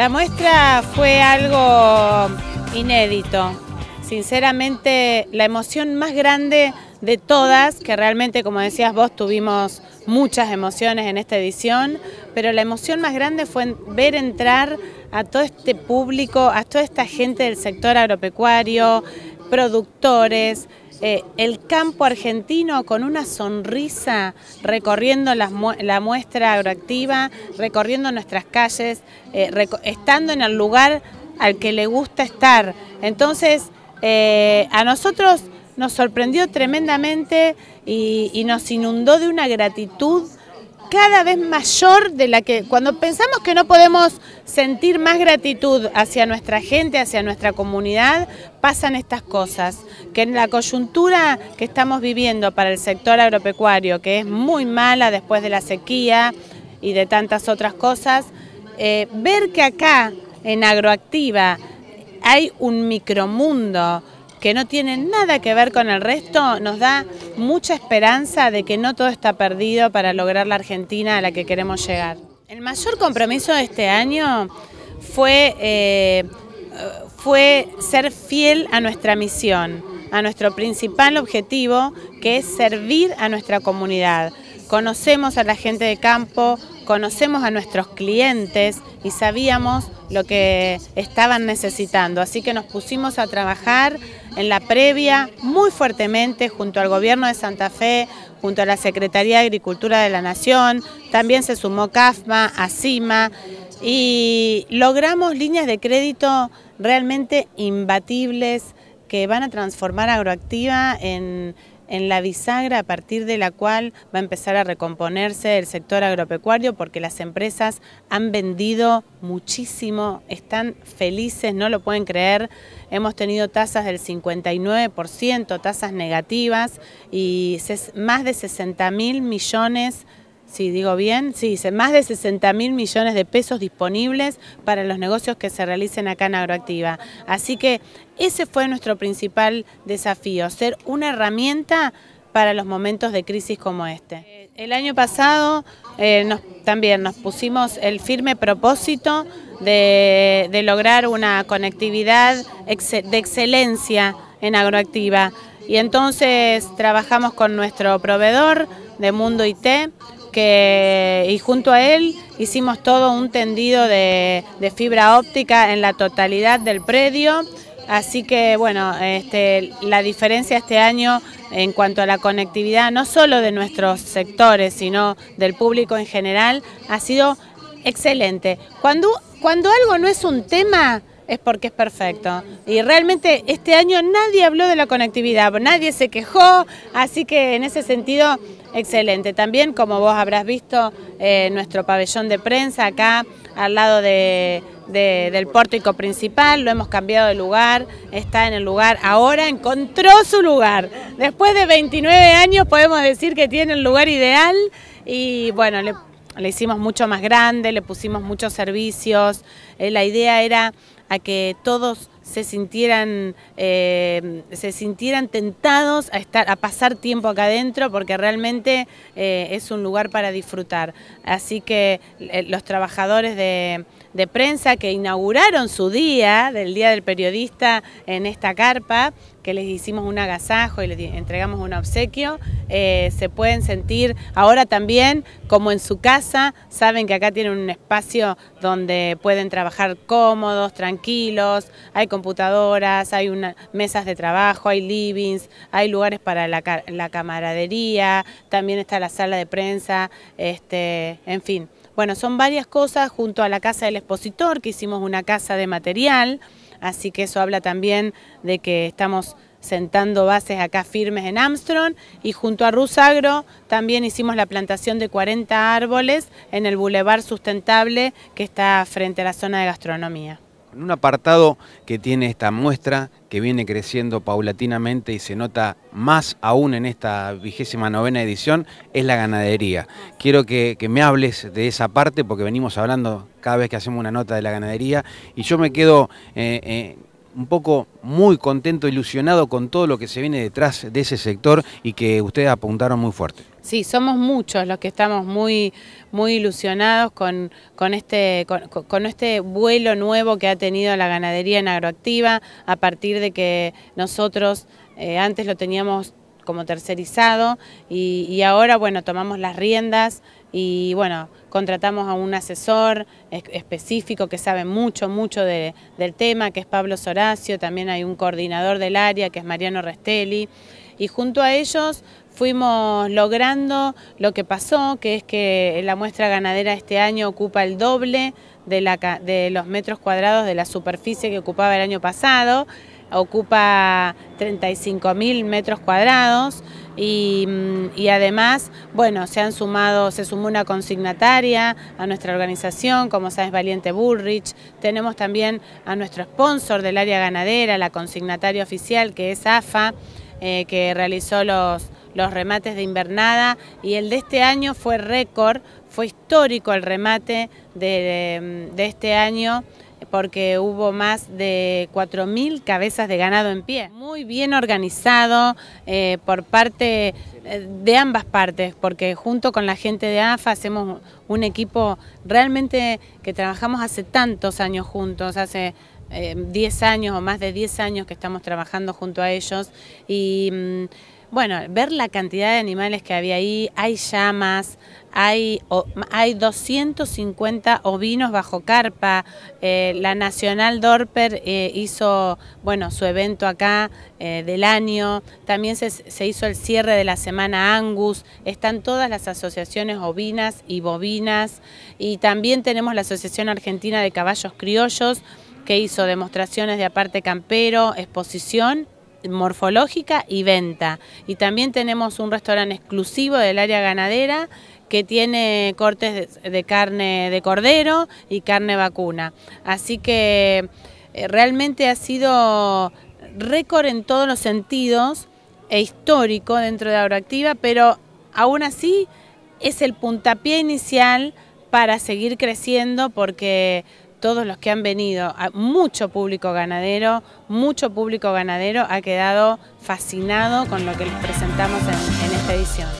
La muestra fue algo inédito. Sinceramente, la emoción más grande de todas, que realmente, como decías vos, tuvimos muchas emociones en esta edición, pero la emoción más grande fue ver entrar a todo este público, a toda esta gente del sector agropecuario, productores, eh, el campo argentino con una sonrisa recorriendo la, muestra agroactiva, recorriendo nuestras calles, eh, estando en el lugar al que le gusta estar. Entonces, eh, a nosotros nos sorprendió tremendamente y, y nos inundó de una gratitud cada vez mayor de la que cuando pensamos que no podemos sentir más gratitud hacia nuestra gente, hacia nuestra comunidad, pasan estas cosas, que en la coyuntura que estamos viviendo para el sector agropecuario, que es muy mala después de la sequía y de tantas otras cosas, eh, ver que acá en Agroactiva hay un micromundo, que no tiene nada que ver con el resto, nos da mucha esperanza de que no todo está perdido para lograr la Argentina a la que queremos llegar. El mayor compromiso de este año fue, eh, fue ser fiel a nuestra misión, a nuestro principal objetivo, que es servir a nuestra comunidad. Conocemos a la gente de campo, conocemos a nuestros clientes y sabíamos lo que estaban necesitando. Así que nos pusimos a trabajar en la previa muy fuertemente junto al gobierno de Santa Fe, junto a la Secretaría de Agricultura de la Nación, también se sumó CAFMA, ACIMA y logramos líneas de crédito realmente imbatibles, que van a transformar Agroactiva en, la bisagra a partir de la cual va a empezar a recomponerse el sector agropecuario porque las empresas han vendido muchísimo, están felices, no lo pueden creer. Hemos tenido tasas del 59%, tasas negativas y más de 60 mil millones Sí, digo bien, sí, más de 60 mil millones de pesos disponibles para los negocios que se realicen acá en Agroactiva. Así que ese fue nuestro principal desafío, ser una herramienta para los momentos de crisis como este. Eh, el año pasado eh, también nos pusimos el firme propósito de, lograr una conectividad de excelencia en Agroactiva y entonces trabajamos con nuestro proveedor de Mundo IT, que, y junto a él hicimos todo un tendido de, fibra óptica en la totalidad del predio. Así que bueno, este, la diferencia este año en cuanto a la conectividad, no solo de nuestros sectores, sino del público en general, ha sido excelente. Cuando, cuando algo no es un tema, es porque es perfecto. Y realmente este año nadie habló de la conectividad, nadie se quejó, así que en ese sentido Excelente. También, como vos habrás visto, eh, nuestro pabellón de prensa acá al lado del pórtico principal, lo hemos cambiado de lugar, está en el lugar, ahora encontró su lugar. Después de 29 años podemos decir que tiene el lugar ideal y bueno, le, hicimos mucho más grande, le pusimos muchos servicios, eh, la idea era a que todos se sintieran, eh, se sintieran tentados a, estar, a pasar tiempo acá adentro porque realmente eh, es un lugar para disfrutar. Así que eh, los trabajadores de, de, prensa que inauguraron su día, del Día del Periodista en esta carpa, que les hicimos un agasajo y les entregamos un obsequio, eh, se pueden sentir ahora también como en su casa, saben que acá tienen un espacio donde pueden trabajar cómodos, tranquilos, hay computadoras, hay mesas de trabajo, hay livings, hay lugares para la, la camaradería, también está la sala de prensa, este, en fin. Bueno, son varias cosas junto a la casa del expositor, que hicimos una casa de material, así que eso habla también de que estamos sentando bases acá firmes en Armstrong y junto a Rusagro también hicimos la plantación de 40 árboles en el bulevar Sustentable que está frente a la zona de gastronomía un apartado que tiene esta muestra, que viene creciendo paulatinamente y se nota más aún en esta vigésima novena edición, es la ganadería. Quiero que, me hables de esa parte, porque venimos hablando cada vez que hacemos una nota de la ganadería, y yo me quedo eh, eh, un poco muy contento, ilusionado con todo lo que se viene detrás de ese sector y que ustedes apuntaron muy fuerte. Sí, somos muchos los que estamos muy, muy ilusionados con, con este, con, este vuelo nuevo que ha tenido la ganadería en agroactiva a partir de que nosotros eh, antes lo teníamos como tercerizado y, ahora bueno tomamos las riendas y bueno contratamos a un asesor específico que sabe mucho mucho del tema que es Pablo Soracio, también hay un coordinador del área que es Mariano Restelli y junto a ellos fuimos logrando lo que pasó, que es que la muestra ganadera este año ocupa el doble de, los metros cuadrados de la superficie que ocupaba el año pasado, ocupa 35.000 metros cuadrados mm, y, además, bueno, se han sumado, se sumó una consignataria a nuestra organización, como sabes, Valiente Bullrich, tenemos también a nuestro sponsor del área ganadera, la consignataria oficial, que es AFA, eh, que realizó los los remates de invernada y el de este año fue récord, fue histórico el remate de, mm, este año porque hubo más de 4.000 cabezas de ganado en pie. Muy bien organizado eh, por parte eh, de ambas partes, porque junto con la gente de AFA hacemos un equipo realmente que trabajamos hace tantos años juntos, hace 10 eh, años o más de 10 años que estamos trabajando junto a ellos y... Mm, bueno, ver la cantidad de animales que había ahí, hay llamas, hay, hay 250 ovinos bajo carpa, eh, la Nacional Dorper eh, hizo bueno, su evento acá eh, del año, también se, se, hizo el cierre de la Semana Angus, están todas las asociaciones ovinas y bovinas, y también tenemos la Asociación Argentina de Caballos Criollos, que hizo demostraciones de aparte campero, exposición morfológica y venta. Y también tenemos un restaurante exclusivo del área ganadera que tiene cortes de, carne de cordero y carne vacuna. Así que eh, realmente ha sido récord en todos los sentidos e histórico dentro de Agroactiva, pero aún así es el puntapié inicial para seguir creciendo porque todos los que han venido, mucho público ganadero, mucho público ganadero ha quedado fascinado con lo que les presentamos en, esta edición.